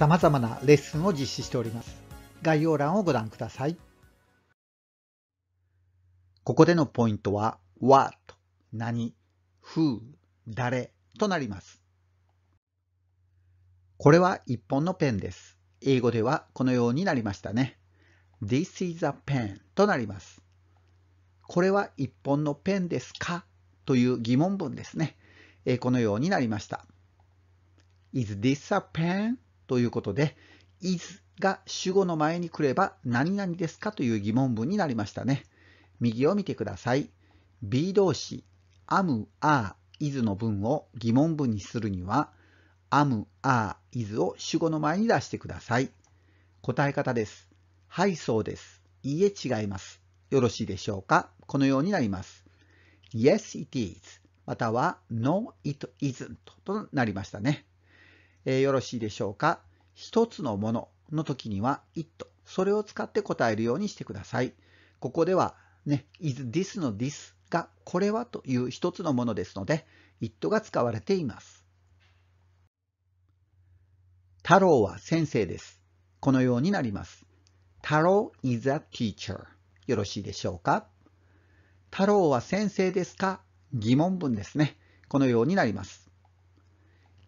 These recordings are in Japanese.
様々なレッスンを実施しております。概要欄をご覧ください。ここでのポイントは what、何、who、誰となります。これは一本のペンです。英語ではこのようになりましたね。This is a pen となります。これは一本のペンですかという疑問文ですね。このようになりました。Is this a pen? ということで、is が主語の前に来れば何々ですかという疑問文になりましたね。右を見てください。B 動詞、am, are, is の文を疑問文にするには、am, are, is を主語の前に出してください。答え方です。はい、そうです。いいえ、違います。よろしいでしょうかこのようになります。Yes, it is または No, it isn't となりましたね。えー、よろしいでしょうか。一つのものの時には it、それを使って答えるようにしてください。ここではね、is this の this がこれはという一つのものですので、it が使われています。太郎は先生です。このようになります。太郎 is a teacher。よろしいでしょうか太郎は先生ですか疑問文ですね。このようになります。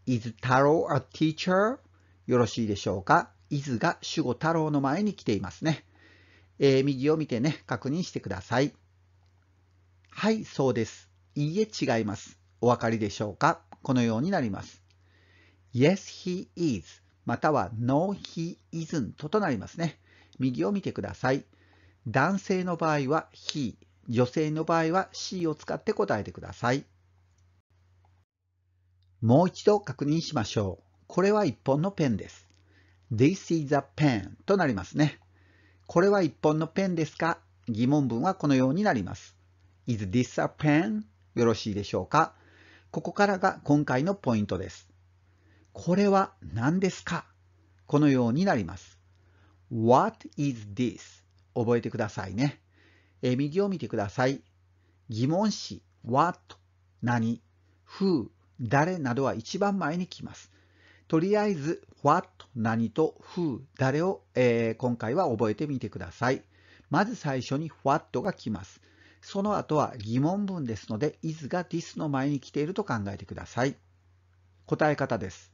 is 太郎 a teacher? よろしいでしょうか is が主語太郎の前に来ていますね。えー、右を見てね、確認してください。はい、そうです。いいえ、違います。お分かりでしょうかこのようになります。Yes, he is または No, he isn't となりますね。右を見てください。男性の場合は he、女性の場合は she を使って答えてください。もう一度確認しましょう。これは1本のペンです。This is a pen となりますね。これは1本のペンですか疑問文はこのようになります。Is this a pen? よろしいでしょうかここからが今回のポイントです。これは何ですかこのようになります。What is this? 覚えてくださいね。え右を見てください。疑問詞 What 何 Who 誰などは一番前に来ます。とりあえず、what、何と who、誰を、えー、今回は覚えてみてください。まず最初に what が来ます。その後は疑問文ですので、is が this の前に来ていると考えてください。答え方です。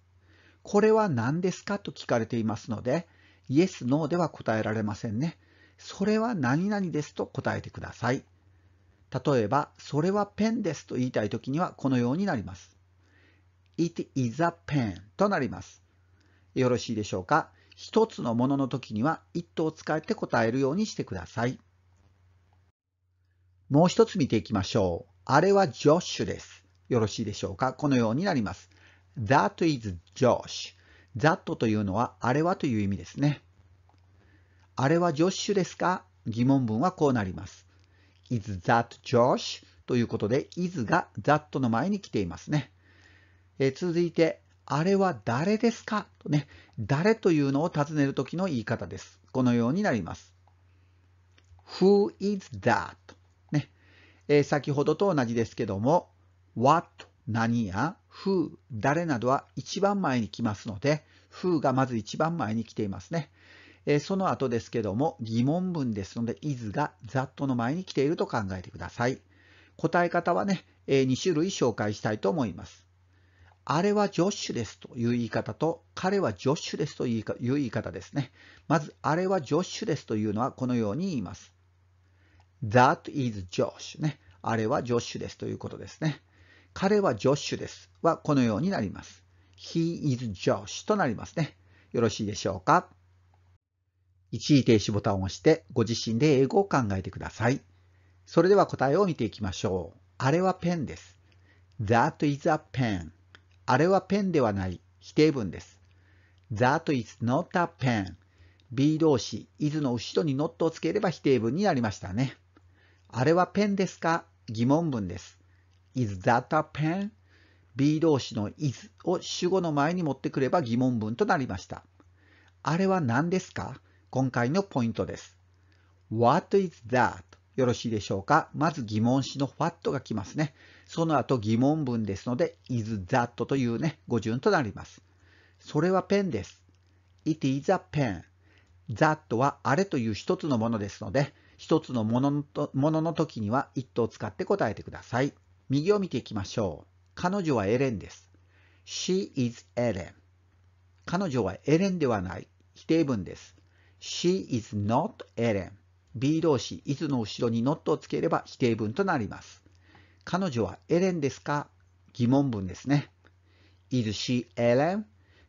これは何ですかと聞かれていますので、yes, no では答えられませんね。それは何々ですと答えてください。例えば、それはペンですと言いたいときにはこのようになります。It is a pen となります。よろしいでしょうか一つのものの時には it を使って答えるようにしてください。もう一つ見ていきましょう。あれはジョッシュです。よろしいでしょうかこのようになります。That is Josh. That というのはあれはという意味ですね。あれはジョッシュですか疑問文はこうなります。Is that Josh? ということで is が that の前に来ていますね。え続いて、あれは誰ですかとね、誰というのを尋ねるときの言い方です。このようになります。Who is that? ね、えー、先ほどと同じですけども、what 何や who 誰などは一番前に来ますので、who がまず一番前に来ていますね。えー、その後ですけども、疑問文ですので、is が that の前に来ていると考えてください。答え方はね、えー、2種類紹介したいと思います。あれはジョッシュですという言い方と、彼はジョッシュですという言い方ですね。まず、あれはジョッシュですというのはこのように言います。That is Josh ね。あれはジョッシュですということですね。彼はジョッシュですはこのようになります。He is Josh となりますね。よろしいでしょうか一時停止ボタンを押してご自身で英語を考えてください。それでは答えを見ていきましょう。あれはペンです。That is a pen. あれはペンではない。否定文です。That is not a pen. B 動詞 is の後ろに not をつければ否定文になりましたね。あれはペンですか疑問文です。is that a pen? B 動詞の is を主語の前に持ってくれば疑問文となりました。あれは何ですか今回のポイントです。What is that? よろしいでしょうか。まず疑問詞の what が来ますね。その後疑問文ですので is that というね、語順となります。それはペンです。it is a pen. that はあれという一つのものですので、一つのもののものの時には it を使って答えてください。右を見ていきましょう。彼女はエレンです。she is Ellen. 彼女はエレンではない。否定文です。she is not Ellen. B 動詞 is の後ろに not をつければ否定文となります。彼女はエレンですか疑問文ですね。is she Ellen?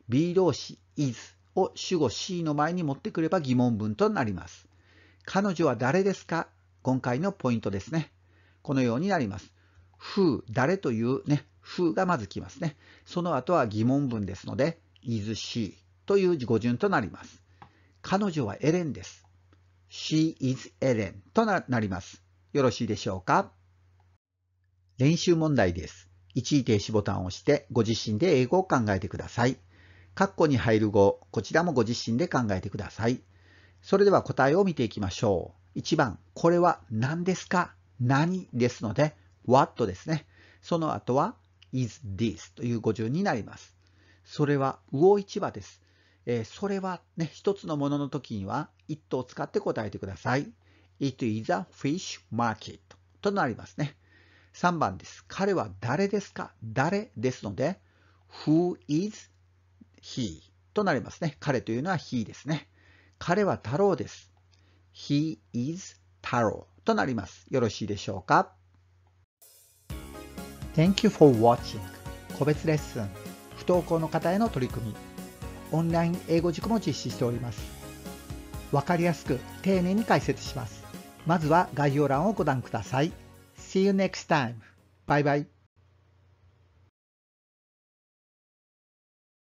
B 動詞 is を主語 C の前に持ってくれば疑問文となります。彼女は誰ですか今回のポイントですね。このようになります。who 誰というね、who がまず来ますね。その後は疑問文ですので、is she という語順となります。彼女はエレンです。She is Ellen となります。よろしいでしょうか練習問題です。一時停止ボタンを押してご自身で英語を考えてください。カッコに入る語、こちらもご自身で考えてください。それでは答えを見ていきましょう。1番、これは何ですか何ですので、what ですね。その後は is this という語順になります。それは魚市場です。えー、それはね、一つのものの時には it を使って答えてください。it is a fish market となりますね。3番です。彼は誰ですか誰ですので、who is he となりますね。彼というのは he ですね。彼は太郎です。he is 太郎となります。よろしいでしょうか Thank you for watching 個別レッスン不登校の方への取り組みオンライン英語塾も実施しておりますわかりやすく丁寧に解説しますまずは概要欄をご覧ください See you next time. Bye bye.